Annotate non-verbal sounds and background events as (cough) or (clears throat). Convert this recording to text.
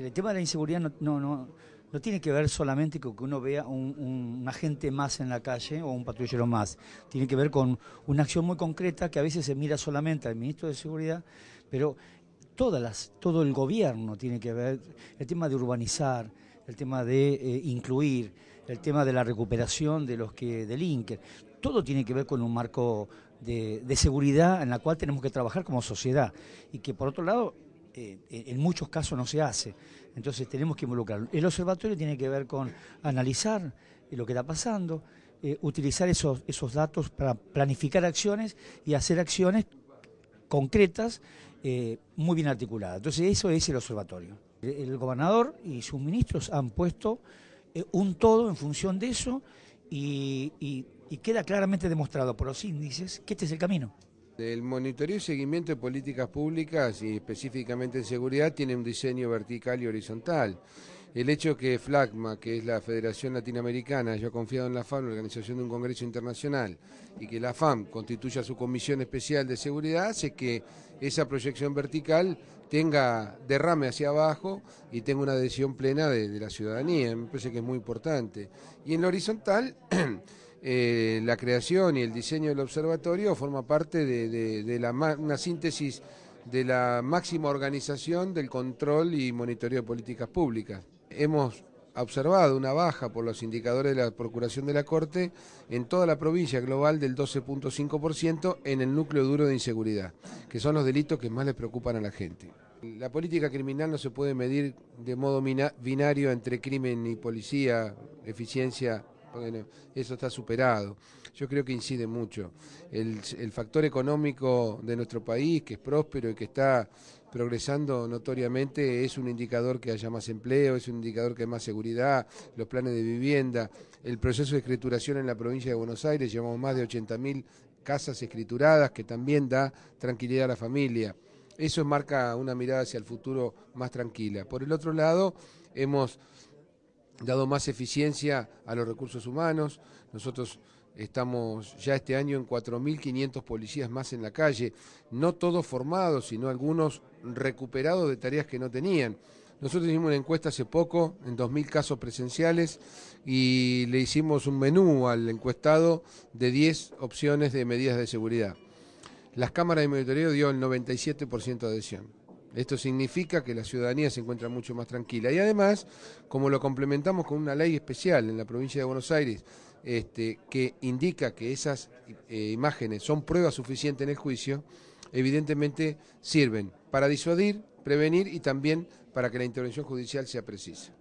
el tema de la inseguridad no, no, no, tiene que ver solamente con que uno vea un, agente más en la calle o un patrullero más. Tiene que ver con una acción muy concreta que a veces se mira solamente al ministro de Seguridad, pero todas las, todo el gobierno tiene que ver el tema de urbanizar, el tema de eh, incluir, el tema de la recuperación de los que delinquen. Todo tiene que ver con un marco de, de, seguridad en la cual tenemos que trabajar como sociedad y que por otro lado eh, en muchos casos no se hace. Entonces tenemos que involucrarlo. El observatorio tiene que ver con analizar eh, lo que está pasando, eh, utilizar esos, datos para planificar acciones y hacer acciones concretas muy bien articuladas. Entonces eso es el observatorio. El gobernador y sus ministros han puesto un todo en función de eso y queda claramente demostrado por los índices que este es el camino. El monitoreo y seguimiento de políticas públicas y específicamente en seguridad tiene un diseño vertical y horizontal. El hecho que FLACMA, que es la Federación Latinoamericana, haya confiado en la FAM, la organización de un congreso internacional, y que la FAM constituya su comisión especial de seguridad, hace que esa proyección vertical tenga derrame hacia abajo y tenga una adhesión plena de la ciudadanía. Me parece que es muy importante. Y en lo horizontal... (clears throat) Eh, la creación y el diseño del observatorio forma parte de, la, una síntesis de la máxima organización del control y monitoreo de políticas públicas. Hemos observado una baja por los indicadores de la Procuración de la Corte en toda la provincia global del 12.5% en el núcleo duro de inseguridad, que son los delitos que más les preocupan a la gente. La política criminal no se puede medir de modo binario entre crimen y policía, eficiencia bueno, eso está superado. Yo creo que incide mucho. El, el factor económico de nuestro país, que es próspero y que está progresando notoriamente, es un indicador que haya más empleo, es un indicador que hay más seguridad, los planes de vivienda, el proceso de escrituración en la provincia de Buenos Aires, llevamos más de 80.000 casas escrituradas, que también da tranquilidad a la familia. Eso marca una mirada hacia el futuro más tranquila. Por el otro lado, hemos dado más eficiencia a los recursos humanos. Nosotros estamos ya este año en 4.500 policías más en la calle, no todos formados, sino algunos recuperados de tareas que no tenían. Nosotros hicimos una encuesta hace poco, en 2.000 casos presenciales, y le hicimos un menú al encuestado de 10 opciones de medidas de seguridad. Las cámaras de monitoreo dio el 97% de adhesión. Esto significa que la ciudadanía se encuentra mucho más tranquila. Y además, como lo complementamos con una ley especial en la provincia de Buenos Aires, este, que indica que esas eh, imágenes son pruebas suficientes en el juicio, evidentemente sirven para disuadir, prevenir y también para que la intervención judicial sea precisa.